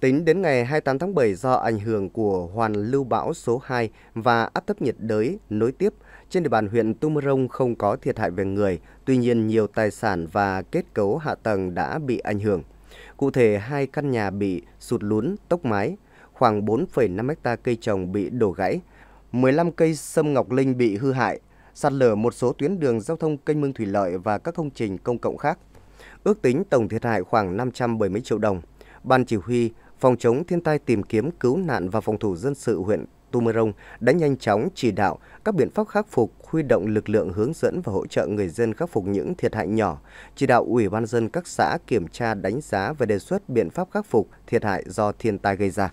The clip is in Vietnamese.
Tính đến ngày 28 tháng 7 do ảnh hưởng của hoàn lưu bão số 2 và áp thấp nhiệt đới nối tiếp, trên địa bàn huyện Tumorong không có thiệt hại về người, tuy nhiên nhiều tài sản và kết cấu hạ tầng đã bị ảnh hưởng. Cụ thể, hai căn nhà bị sụt lún, tốc mái, khoảng 4,5 ha cây trồng bị đổ gãy, 15 cây sâm ngọc linh bị hư hại, sạt lở một số tuyến đường giao thông kênh mương thủy lợi và các công trình công cộng khác. Ước tính tổng thiệt hại khoảng 570 triệu đồng. Ban chỉ huy Phòng chống thiên tai tìm kiếm cứu nạn và phòng thủ dân sự huyện Tumorong đã nhanh chóng chỉ đạo các biện pháp khắc phục, huy động lực lượng hướng dẫn và hỗ trợ người dân khắc phục những thiệt hại nhỏ, chỉ đạo Ủy ban dân các xã kiểm tra đánh giá và đề xuất biện pháp khắc phục thiệt hại do thiên tai gây ra.